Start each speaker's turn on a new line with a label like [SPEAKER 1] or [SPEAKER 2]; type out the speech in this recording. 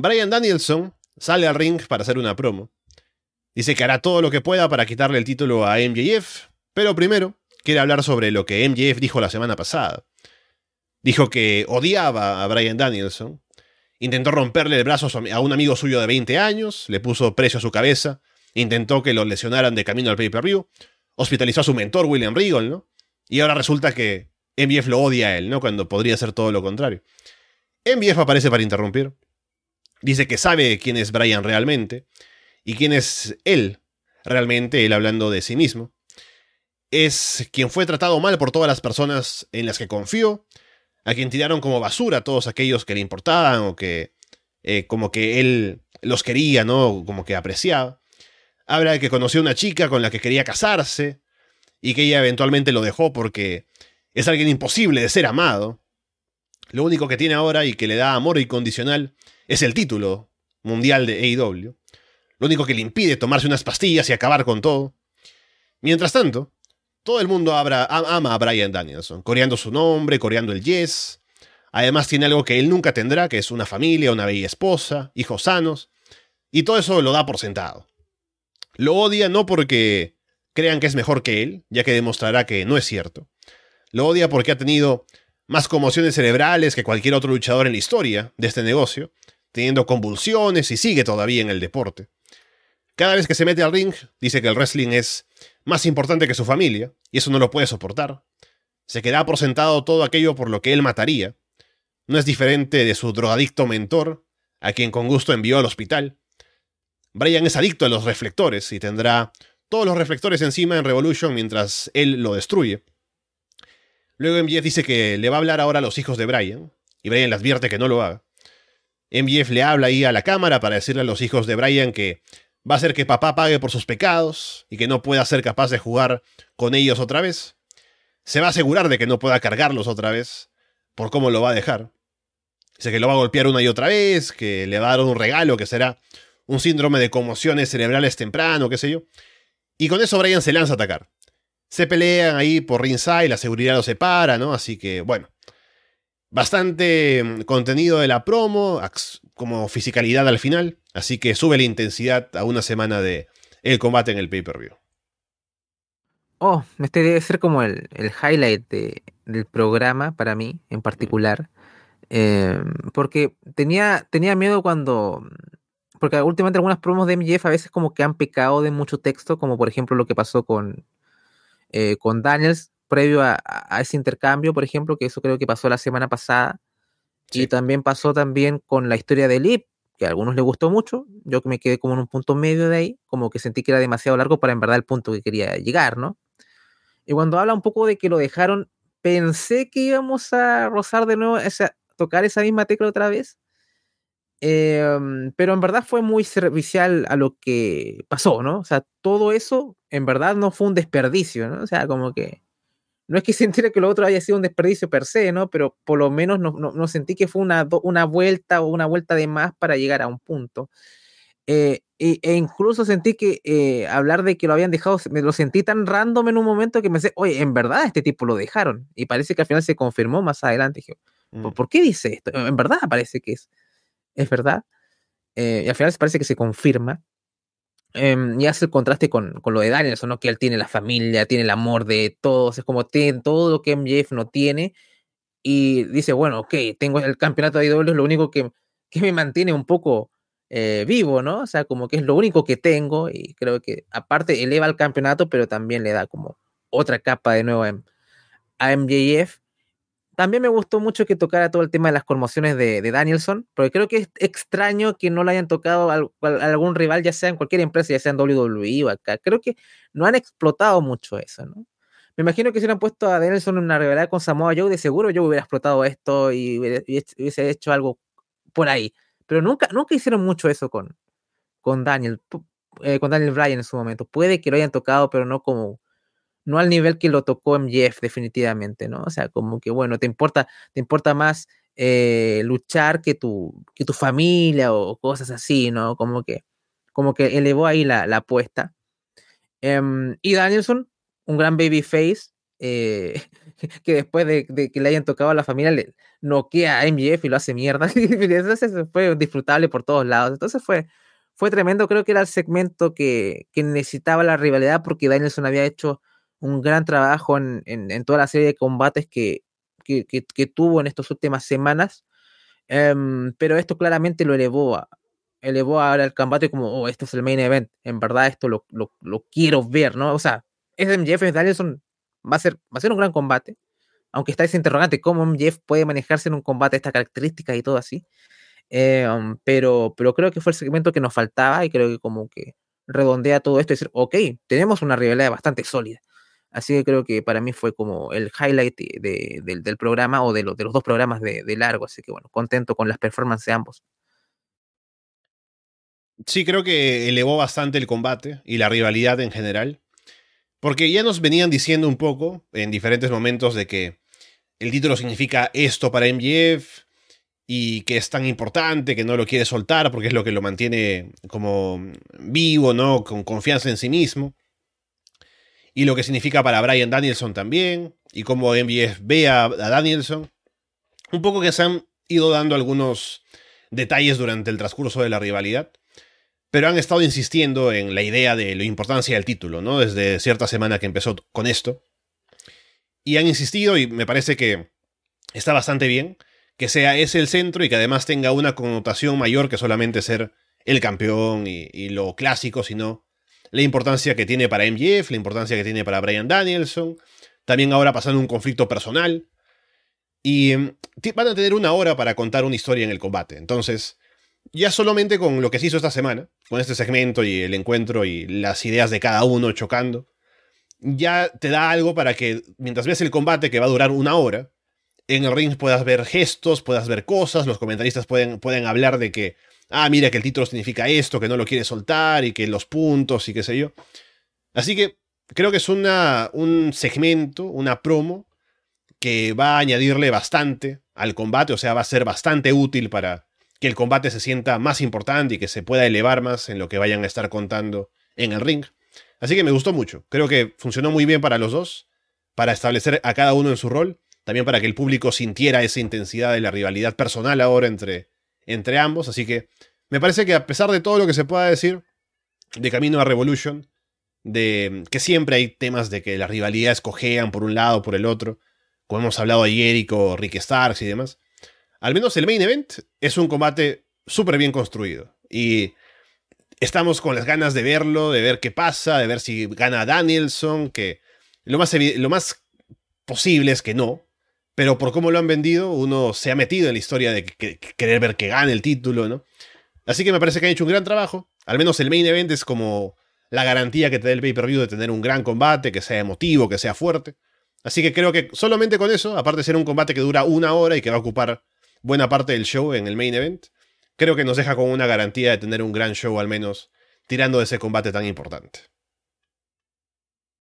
[SPEAKER 1] Brian Danielson sale al ring para hacer una promo. Dice que hará todo lo que pueda para quitarle el título a MJF, pero primero quiere hablar sobre lo que MJF dijo la semana pasada. Dijo que odiaba a Brian Danielson, intentó romperle el brazo a un amigo suyo de 20 años, le puso precio a su cabeza, intentó que lo lesionaran de camino al pay-per-view, hospitalizó a su mentor William Regal, ¿no? Y ahora resulta que MJF lo odia a él, ¿no? Cuando podría ser todo lo contrario. MJF aparece para interrumpir. Dice que sabe quién es Brian realmente y quién es él, realmente él hablando de sí mismo. Es quien fue tratado mal por todas las personas en las que confió, a quien tiraron como basura a todos aquellos que le importaban o que eh, como que él los quería, ¿no? Como que apreciaba. Habla de que conoció una chica con la que quería casarse y que ella eventualmente lo dejó porque es alguien imposible de ser amado. Lo único que tiene ahora y que le da amor incondicional es el título mundial de AEW, lo único que le impide tomarse unas pastillas y acabar con todo. Mientras tanto, todo el mundo ama a Brian Danielson, coreando su nombre, coreando el yes. Además tiene algo que él nunca tendrá, que es una familia, una bella esposa, hijos sanos, y todo eso lo da por sentado. Lo odia no porque crean que es mejor que él, ya que demostrará que no es cierto. Lo odia porque ha tenido más conmociones cerebrales que cualquier otro luchador en la historia de este negocio, teniendo convulsiones y sigue todavía en el deporte. Cada vez que se mete al ring, dice que el wrestling es más importante que su familia, y eso no lo puede soportar. Se queda por todo aquello por lo que él mataría. No es diferente de su drogadicto mentor, a quien con gusto envió al hospital. Brian es adicto a los reflectores y tendrá todos los reflectores encima en Revolution mientras él lo destruye. Luego MJF dice que le va a hablar ahora a los hijos de Brian, y Brian le advierte que no lo haga. MJF le habla ahí a la cámara para decirle a los hijos de Brian que va a ser que papá pague por sus pecados y que no pueda ser capaz de jugar con ellos otra vez. Se va a asegurar de que no pueda cargarlos otra vez por cómo lo va a dejar. Dice que lo va a golpear una y otra vez, que le va a dar un regalo que será un síndrome de conmociones cerebrales temprano, qué sé yo. Y con eso Brian se lanza a atacar. Se pelean ahí por y la seguridad lo separa, ¿no? Así que, bueno, Bastante mm, contenido de la promo, como fisicalidad al final, así que sube la intensidad a una semana de el combate en el pay-per-view.
[SPEAKER 2] Oh, este debe ser como el, highlight del programa para mí en particular. Em, porque tenía, tenía miedo cuando. Porque últimamente algunas promos de MJF a veces como que han pecado de mucho texto, como por ejemplo lo que pasó con, eh, con Daniels, previo a, ese intercambio, por ejemplo, que eso creo que pasó la semana pasada, y también pasó también con la historia de Lip, que a algunos les gustó mucho, yo que me quedé como en un punto medio de ahí, como que sentí que era demasiado largo para en verdad el punto que quería llegar, ¿no? Y cuando habla un poco de que lo dejaron, pensé que íbamos a rozar de nuevo, o sea, tocar esa misma tecla otra vez, em, pero en verdad fue muy servicial a lo que pasó, ¿no? O sea, todo eso en verdad no fue un desperdicio, ¿no? O sea, como que no es que sintiera que lo otro haya sido un desperdicio per se, ¿no? Pero por lo menos no, sentí que fue una, una vuelta o una vuelta de más para llegar a un punto. Eh, e, incluso sentí que eh, hablar de que lo habían dejado, me lo sentí tan random en un momento que me sé, oye, en verdad este tipo lo dejaron. Y parece que al final se confirmó más adelante. Mm. ¿por, qué dice esto? En verdad parece que es. Es verdad. Eh, y al final parece que se confirma. Em, y hace el contraste con, lo de Danielson, ¿no? que él tiene la familia, tiene el amor de todos, es como tiene todo lo que MJF no tiene. Y dice, bueno, ok, tengo el campeonato de IW, es lo único que, me mantiene un poco eh, vivo, ¿no? O sea, como que es lo único que tengo y creo que aparte eleva el campeonato, pero también le da como otra capa de nuevo a MJF. También me gustó mucho que tocara todo el tema de las conmociones de, Danielson, porque creo que es extraño que no le hayan tocado a, algún rival, ya sea en cualquier empresa, ya sea en WWE o acá. Creo que no han explotado mucho eso, ¿no? Me imagino que si hubieran puesto a Danielson en una rivalidad con Samoa Joe, de seguro yo hubiera explotado esto y hubiese hecho algo por ahí. Pero nunca, nunca hicieron mucho eso con, con Daniel, eh, con Daniel Bryan en su momento. Puede que lo hayan tocado, pero no como no al nivel que lo tocó MJF definitivamente, ¿no? O sea, como que, bueno, te importa, te importa más eh, luchar que tu, que tu familia o cosas así, ¿no? Como que, como que elevó ahí la, apuesta. Em, y Danielson, un gran babyface, eh, que después de, que le hayan tocado a la familia, le noquea a MJF y lo hace mierda. Entonces eh, fue disfrutable por todos lados. Entonces fue, fue tremendo. Creo que era el segmento que, que necesitaba la rivalidad porque Danielson había hecho un gran trabajo en, toda la serie de combates que, tuvo en estas últimas semanas. Em, pero esto claramente lo elevó a, elevó ahora el combate como, oh, esto es el main event, en verdad esto lo, quiero ver, ¿no? O sea, MJF y Danielson va a, ser, va a ser un gran combate, aunque está ese interrogante, cómo MJF puede manejarse en un combate de estas características y todo así. Em, pero, pero creo que fue el segmento que nos faltaba y creo que como que redondea todo esto y decir, ok, tenemos una rivalidad bastante sólida. Así que creo que para mí fue como el highlight de, del programa o de, de, los dos programas de, largo. Así que bueno,
[SPEAKER 1] contento con las performances de ambos. Sí, creo que elevó bastante el combate y la rivalidad en general. Porque ya nos venían diciendo un poco en diferentes momentos de que el título significa esto para MGF y que es tan importante que no lo quiere soltar porque es lo que lo mantiene como vivo, ¿no? Con confianza en sí mismo y lo que significa para Brian Danielson también, y cómo MBS ve a, Danielson. Un poco que se han ido dando algunos detalles durante el transcurso de la rivalidad, pero han estado insistiendo en la idea de la importancia del título, ¿no? Desde cierta semana que empezó con esto. Y han insistido, y me parece que está bastante bien, que sea ese el centro y que además tenga una connotación mayor que solamente ser el campeón y lo clásico, sino la importancia que tiene para MJF, la importancia que tiene para Brian Danielson, también ahora pasando un conflicto personal. Y mm, van a tener una hora para contar una historia en el combate. Entonces, ya solamente con lo que se hizo esta semana, con este segmento y el encuentro y las ideas de cada uno chocando, ya te da algo para que mientras ves el combate que va a durar una hora, en el ring puedas ver gestos, puedas ver cosas, los comentaristas pueden, pueden hablar de que ah, mira que el título significa esto, que no lo quiere soltar y que los puntos y qué sé yo. Así que creo que es una, un segmento, una promo que va a añadirle bastante al combate, o sea, va a ser bastante útil para que el combate se sienta más importante y que se pueda elevar más en lo que vayan a estar contando en el ring. Así que me gustó mucho, creo que funcionó muy bien para los dos, para establecer a cada uno en su rol, también para que el público sintiera esa intensidad de la rivalidad personal ahora entre entre ambos. Así que me parece que a pesar de todo lo que se pueda decir de camino a Revolution, de que siempre hay temas de que las rivalidades cojean por un lado o por el otro, como hemos hablado ayer y con Rick Starks y demás, al menos el main event es un combate súper bien construido. Y estamos con las ganas de verlo, de ver qué pasa, de ver si gana Danielson, que lo más, lo más posible es que no, pero por cómo lo han vendido, uno se ha metido en la historia de querer ver que gane el título, ¿no? Así que me parece que han hecho un gran trabajo. Al menos el main event es como la garantía que te da el pay-per-view de tener un gran combate, que sea emotivo, que sea fuerte. Así que creo que solamente con eso, aparte de ser un combate que dura una hora y que va a ocupar buena parte del show en el main event, creo que nos deja con una garantía de tener un gran show al menos tirando de ese combate tan importante.